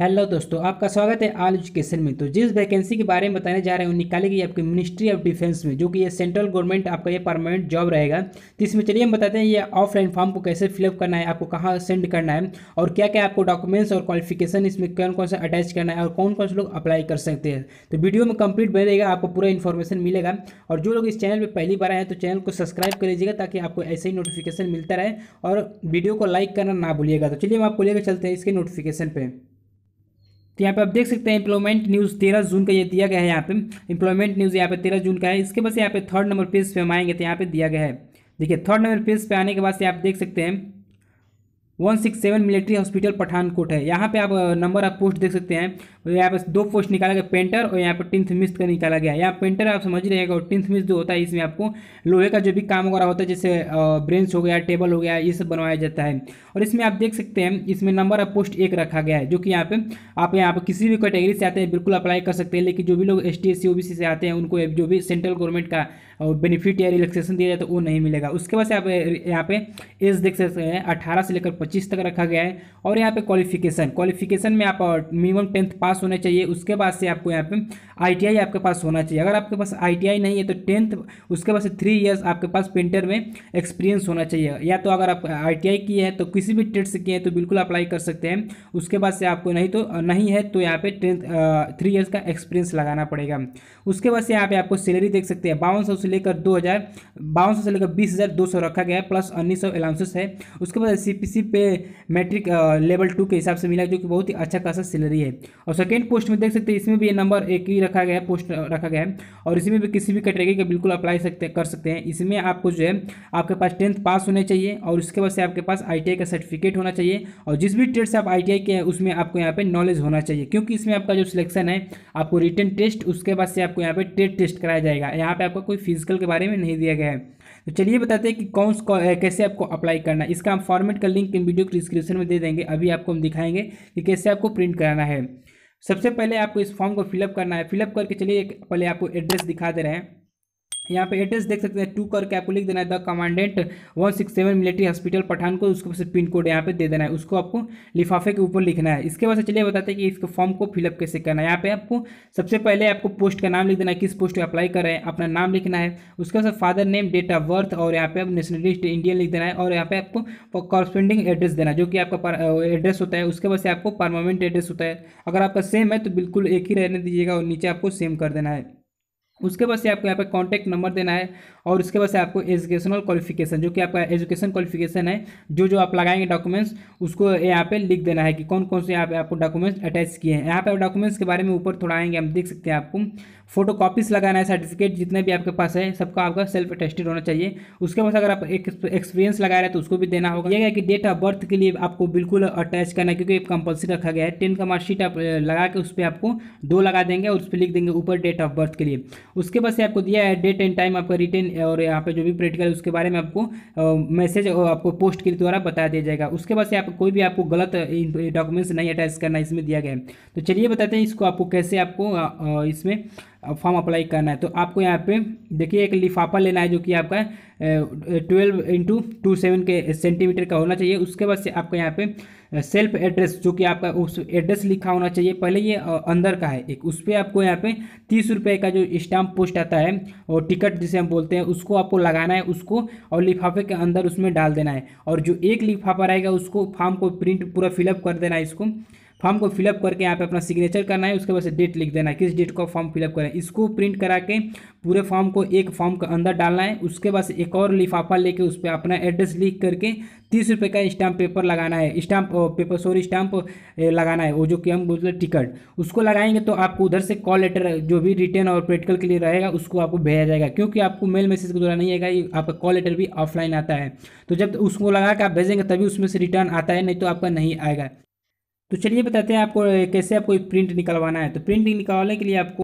hello दोस्तों आपका स्वागत है आल एजुकेशन में तो जिस वैकेंसी के बारे में बताने जा रहे हैं वो निकालेगी आपकी मिनिस्ट्री ऑफ डिफेंस में जो कि ये सेंट्रल गवर्नमेंट आपका ये परमानेंट जॉब रहेगा तो इसमें चलिए हम बताते हैं ये ऑफलाइन फॉर्म को कैसे फिलअप करना है आपको कहाँ सेंड करना है और क्या क्या आपको डॉक्यूमेंट्स और क्वालिफिकेशन इसमें कौन कौन सा अटैच करना है और कौन कौन से लोग अप्लाई कर सकते हैं तो वीडियो में कंप्लीट बनेगा आपको पूरा इन्फॉर्मेशन मिलेगा और जो लोग इस चैनल पर पहली बार आए हैं तो चैनल को सब्सक्राइब कर लीजिएगा ताकि आपको ऐसे ही नोटिफिकेशन मिलता रहे और वीडियो को लाइक करना ना भूलिएगा तो चलिए हम आपको लेकर चलते हैं इसके नोटिफिकेशन पर तो यहाँ पे आप देख सकते हैं एम्प्लॉयमेंट न्यूज़ तेरह जून का ये दिया गया है यहाँ पे इंप्लॉयमेंट न्यूज़ यहाँ पे तेरह जून का है इसके बाद यहाँ पे थर्ड नंबर पेज पे हम आएंगे तो यहाँ पे दिया गया है देखिए थर्ड नंबर पेज पे आने के बाद से आप देख सकते हैं one six seven military hospital Pathankot है यहाँ पे आप नंबर ऑफ पोस्ट देख सकते हैं यहाँ पे दो पोस्ट निकाला गया पेंटर और यहाँ पे टेंथ मिस का निकाला गया यहाँ पेंटर आप समझ रहे हैं और टेंथ मिस जो होता है इसमें आपको लोहे का जो भी काम वगैरह होता है जैसे ब्रेंच हो गया टेबल हो गया ये सब बनवाया जाता है और इसमें आप देख सकते हैं इसमें नंबर ऑफ पोस्ट एक रखा गया है जो कि यहाँ पे आप यहाँ पर किसी भी कैटेगरी से आते हैं बिल्कुल अप्लाई कर सकते हैं लेकिन जो भी लोग एस टी से आते हैं उनको जो भी सेंट्रल गवर्नमेंट का बेनिफिट या रिलेक्सेशन दिया जाए तो वो नहीं मिलेगा उसके बाद आप यहाँ पे एज देख सकते हैं अठारह से लेकर पच्चीस तक रखा गया है और यहाँ पे क्वालिफिकेशन क्वालिफिकेशन में आप मिनिमम टेंथ पास होना चाहिए उसके बाद से आपको यहाँ पे आईटीआई आपके पास होना चाहिए अगर आपके पास आईटीआई नहीं है तो टेंथ उसके बाद से थ्री ईयर्स आपके पास पेंटर में एक्सपीरियंस होना चाहिए या तो अगर आप आई किए हैं तो किसी भी ट्रेड से किए हैं तो बिल्कुल अप्लाई कर सकते हैं उसके बाद से आपको नहीं तो नहीं है तो यहाँ पे टेंथ थ्री ईयर्स का एक्सपीरियंस लगाना पड़ेगा उसके बाद से यहाँ पे आपको सैलरी देख सकते हैं बावन से लेकर दो हज़ार बावन से लेकर बीस हज़ार दो सौ रखा गया है प्लस उन्नीस सौ अलाउंसेस है उसके बाद सी पी सी पे मैट्रिक लेवल टू के हिसाब से मिला जो कि बहुत ही अच्छा खासा सैलरी है और सेकेंड पोस्ट में देख सकते हैं इसमें भी ये नंबर एक ही रखा गया है पोस्ट रखा गया है और इसमें भी किसी भी कैटेगरी का बिल्कुल अप्लाई सकते कर सकते हैं इसमें आपको जो है आपके पास टेंथ पास होने चाहिए और उसके बाद से आपके पास आई का सर्टिफिकेट होना चाहिए और जिस भी ट्रेड से आप आई के हैं उसमें आपको यहाँ पर नॉलेज होना चाहिए क्योंकि इसमें आपका जो सिलेक्शन है आपको रिटर्न टेस्ट उसके बाद से आपको यहाँ पर ट्रेड टेस्ट कराया जाएगा यहाँ पर आपका कोई फिजिकल के बारे में नहीं दिया गया है तो चलिए बताते हैं कि कौन कैसे आपको अप्लाई करना है इसका हम फॉर्मेट का लिंक इन वीडियो के डिस्क्रिप्शन में दे देंगे अभी आपको हम दिखाएंगे कि कैसे आपको प्रिंट कराना है सबसे पहले आपको इस फॉर्म को फिलअप करना है फिलअप करके चलिए पहले आपको एड्रेस दिखा दे रहे हैं यहाँ पे एड्रेस देख सकते हैं टू कर के आपको लिख देना है the commandant one six seven military hospital को उसके पास पिन कोड यहाँ पे दे देना है उसको आपको लिफाफे के ऊपर लिखना है इसके बाद से चलिए बताते हैं कि इसके फॉर्म को फिलअप कैसे करना है यहाँ पे आपको सबसे पहले आपको पोस्ट का नाम लिख देना है किस पोस्ट पर अप्लाई कर रहे हैं अपना नाम लिखना है उसके बाद father name date of birth और यहाँ पे आप नेशनलिस्ट इंडियन लिख देना है और यहाँ पे आपको कॉरस्पेंडिंग एड्रेस देना है जो कि आपका एड्रेस होता है उसके बाद से आपको परमानेंट एड्रेस होता है अगर आपका सेम है तो बिल्कुल एक ही रहने दीजिएगा और नीचे आपको सेम कर देना है उसके बाद से आपको यहाँ पर कॉन्टैक्ट नंबर देना है और उसके बाद से आपको एजुकेशनल क्वालिफिकेशन जो कि आपका एजुकेशन क्वालिफिकेशन है जो जो आप लगाएंगे डॉक्यूमेंट्स उसको यहाँ पे लिख देना है कि कौन कौन से यहाँ पे आपको डॉक्यूमेंट्स अटैच किए हैं यहाँ पे डॉक्यूमेंट्स के बारे में ऊपर थोड़ा आएंगे हम देख सकते हैं आपको फोटो कॉपीज लगाना है सर्टिफिकेट जितने भी आपके पास है सबका आपका सेल्फ अटेस्टेड होना चाहिए उसके बाद अगर आप एक एक्सपीरियंस लगा रहे हैं तो उसको भी देना होगा यह है कि डेट ऑफ बर्थ के लिए आपको बिल्कुल अटैच करना है क्योंकि कंपल्सरी रखा गया है टेन का मार्कशीट आप लगा के उस पर आपको दो लगा देंगे और उस पर लिख देंगे ऊपर डेट ऑफ बर्थ के लिए उसके बाद से आपको दिया है डेट एंड टाइम आपका रिटर्न और यहाँ पे जो भी प्रैक्टिकल उसके बारे में आपको मैसेज आपको पोस्ट के द्वारा बता दिया जाएगा उसके बाद से आप कोई भी आपको गलत डॉक्यूमेंट्स नहीं अटैच करना इसमें दिया गया है तो चलिए बताते हैं इसको आपको कैसे आपको इसमें फॉर्म अप्लाई करना है तो आपको यहाँ पे देखिए एक लिफाफा लेना है जो कि आपका ट्वेल्व इंटू टू सेवन के सेंटीमीटर का होना चाहिए उसके बाद से आपको यहाँ पे सेल्फ एड्रेस जो कि आपका उस एड्रेस लिखा होना चाहिए पहले ये अंदर का है एक उस पर आपको यहाँ पे तीस रुपये का जो स्टाम्प पोस्ट आता है और टिकट जिसे हम बोलते हैं उसको आपको लगाना है उसको और लिफाफे के अंदर उसमें डाल देना है और जो एक लिफाफा रहेगा उसको फॉर्म को प्रिंट पूरा फिलअप कर देना है इसको फॉर्म को फिलअप करके यहाँ पे अपना सिग्नेचर करना है उसके बाद से डेट लिख देना है किस डेट को फॉर्म फिलअप करें इसको प्रिंट करा के पूरे फॉर्म को एक फॉर्म के अंदर डालना है उसके बाद एक और लिफाफा लेके उस पर अपना एड्रेस लिख करके तीस रुपये का स्टाम्प पेपर लगाना है स्टाम्प पेपर सॉरी स्टाम्प लगाना है वो जो कि हम बोलते हैं टिकट उसको लगाएंगे तो आपको उधर से कॉल लेटर जो भी रिटर्न और प्रैक्टिकल के लिए रहेगा उसको आपको भेजा जाएगा क्योंकि आपको मेल मैसेज के द्वारा नहीं आएगा ये आपका कॉल लेटर भी ऑफलाइन आता है तो जब उसको लगा के आप भेजेंगे तभी उसमें से रिटर्न आता है नहीं तो आपका नहीं आएगा तो चलिए बताते हैं आपको कैसे आपको प्रिंट निकलवाना है तो प्रिंट निकलवाने के लिए आपको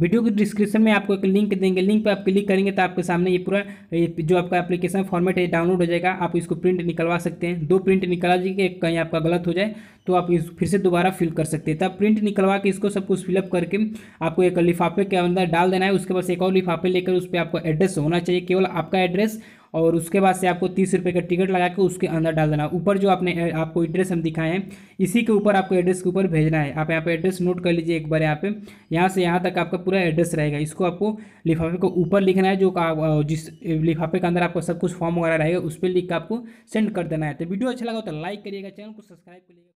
वीडियो के डिस्क्रिप्शन में आपको एक लिंक देंगे लिंक पर आप क्लिक करेंगे तो आपके सामने ये पूरा जो आपका एप्लीकेशन फॉर्मेट है डाउनलोड हो जाएगा आप इसको प्रिंट निकलवा सकते हैं दो प्रिंट निकाल दीजिए कहीं आपका गलत हो जाए तो आप इस फिर से दोबारा फिल कर सकते हैं तब तो प्रिंट निकलवा के इसको सब कुछ फिलअप करके आपको एक लिफाफे के अंदर डाल देना है उसके बाद एक और लिफाफे लेकर उस पर आपका एड्रेस होना चाहिए केवल आपका एड्रेस और उसके बाद से आपको तीस रुपये का टिकट लगा के उसके अंदर डाल देना ऊपर जो आपने आपको एड्रेस हम दिखाए हैं इसी के ऊपर आपको एड्रेस के ऊपर भेजना है आप यहाँ पर एड्रेस नोट कर लीजिए एक बार यहाँ पे यहाँ से यहाँ तक आपका पूरा एड्रेस रहेगा इसको आपको लिफाफे को ऊपर लिखना है जो जिस लिफाफे के अंदर आपको सब कुछ फॉर्म वगैरह रहेगा उस पर लिख के आपको सेंड कर देना है तो वीडियो अच्छा लगा तो लाइक करिएगा चैनल को सब्सक्राइब करिएगा